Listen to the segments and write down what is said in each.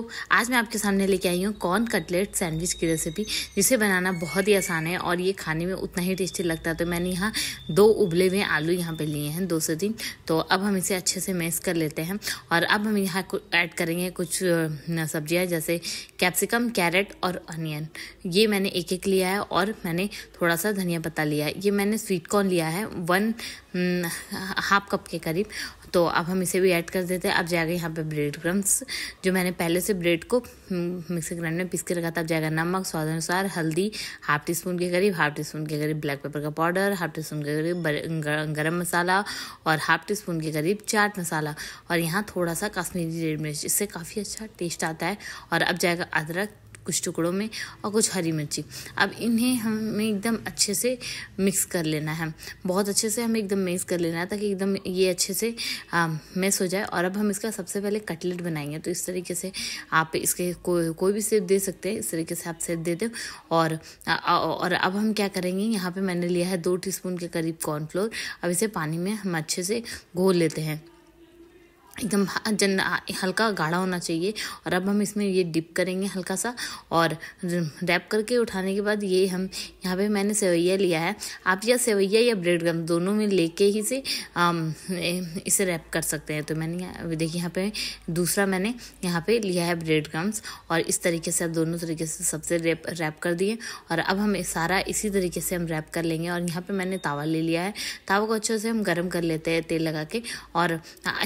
तो आज मैं आपके सामने लेके आई हूँ कॉर्न कटलेट सैंडविच की रेसिपी जिसे बनाना बहुत ही आसान है और ये खाने में उतना ही टेस्टी लगता है तो मैंने यहाँ दो उबले हुए आलू यहाँ पे लिए हैं दो से तीन तो अब हम इसे अच्छे से मैस कर लेते हैं और अब हम यहाँ ऐड करेंगे कुछ सब्जियाँ जैसे कैप्सिकम कैरेट और अनियन ये मैंने एक एक लिया है और मैंने थोड़ा सा धनिया पत्ता लिया है ये मैंने स्वीट कॉर्न लिया है वन हाफ कप के करीब तो अब हम इसे भी ऐड कर देते हैं अब जाएगा यहाँ पे ब्रेड क्रम्स जो मैंने पहले से ब्रेड को मिक्सर हम्म, ग्राइंड में पीस के रखा था अब जाएगा नमक स्वाद अनुसार हल्दी हाफ टी स्पून के करीब हाफ टी स्पून के करीब ब्लैक पेपर का पाउडर हाफ टी स्पून के करीब गर्म मसाला और हाफ टी स्पून के करीब चाट मसाला और यहाँ थोड़ा सा कश्मीरी रेड मिर्च इससे काफ़ी अच्छा टेस्ट आता है और अब जाएगा अदरक कुछ टुकड़ों में और कुछ हरी मिर्ची अब इन्हें हमें एकदम अच्छे से मिक्स कर लेना है बहुत अच्छे से हमें एकदम मिक्स कर लेना है ताकि एकदम ये अच्छे से मिक्स हाँ, हो जाए और अब हम इसका सबसे पहले कटलेट बनाएंगे तो इस तरीके से आप इसके को, कोई भी सेप दे सकते हैं इस तरीके से आप सेप दे दें और और अब हम क्या करेंगे यहाँ पर मैंने लिया है दो टी के करीब कॉर्नफ्लोर अब इसे पानी में हम अच्छे से घोल लेते हैं एकदम हल्का गाढ़ा होना चाहिए और अब हम इसमें ये डिप करेंगे हल्का सा और रैप करके उठाने के बाद ये हम यहाँ पे मैंने सेवैया लिया है आप या सेवैया या ब्रेड गम दोनों में लेके ही से इसे रैप कर सकते हैं तो मैंने देखिए यहाँ पे दूसरा मैंने यहाँ पे लिया है ब्रेड गम्स और इस तरीके से आप दोनों तरीके से सबसे रैप रैप कर दिए और अब हम सारा इसी तरीके से हम रैप कर लेंगे और यहाँ पर मैंने तावा ले लिया है तावा को अच्छे से हम गर्म कर लेते हैं तेल लगा के और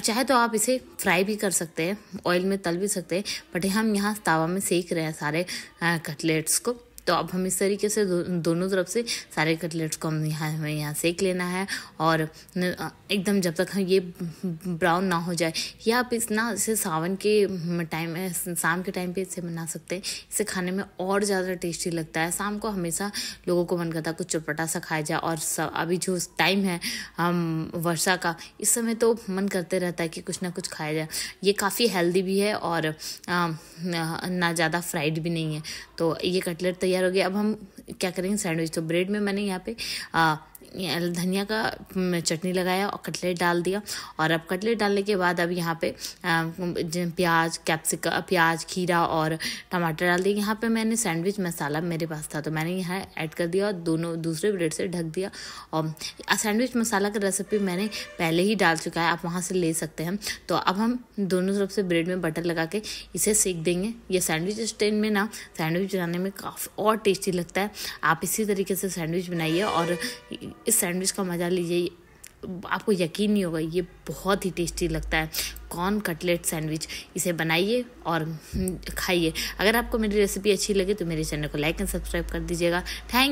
चाहे तो आप इस इसे फ्राई भी कर सकते हैं ऑयल में तल भी सकते हैं बट हम यहाँ तावा में सेक रहे हैं सारे कटलेट्स को तो अब हम इस तरीके से दो, दोनों तरफ से सारे कटलेट्स को हम यहाँ हमें यहाँ सेक लेना है और एकदम जब तक हम ये ब्राउन ना हो जाए या आप इस ना इसे सावन के टाइम शाम के टाइम पे इसे बना सकते हैं इसे खाने में और ज़्यादा टेस्टी लगता है शाम को हमेशा लोगों को मन करता है कुछ चटपटा सा खाया जाए और सब अभी जो टाइम है हम वर्षा का इस समय तो मन करते रहता है कि कुछ ना कुछ खाया जाए ये काफ़ी हेल्दी भी है और ना ज़्यादा फ्राइड भी नहीं है तो ये कटलेट तैयार तैयार हो गया अब हम क्या करेंगे सैंडविच तो ब्रेड में मैंने यहाँ पे आ, धनिया का चटनी लगाया और कटलेट डाल दिया और अब कटलेट डालने के बाद अब यहाँ पे प्याज कैप्सिकम प्याज खीरा और टमाटर डाल दिया यहाँ पे मैंने सैंडविच मसाला मेरे पास था तो मैंने यहाँ ऐड कर दिया और दोनों दूसरे ब्रेड से ढक दिया और सैंडविच मसाला का रेसिपी मैंने पहले ही डाल चुका है आप वहाँ से ले सकते हैं तो अब हम दोनों तरफ से ब्रेड में बटर लगा के इसे सेक देंगे ये सैंडविच स्टेन में ना सैंडविच बनाने में काफ़ी और टेस्टी लगता है आप इसी तरीके से सैंडविच बनाइए और इस सैंडविच का मज़ा लीजिए आपको यकीन नहीं होगा ये बहुत ही टेस्टी लगता है कॉर्न कटलेट सैंडविच इसे बनाइए और खाइए अगर आपको मेरी रेसिपी अच्छी लगे तो मेरे चैनल को लाइक एंड सब्सक्राइब कर दीजिएगा थैंक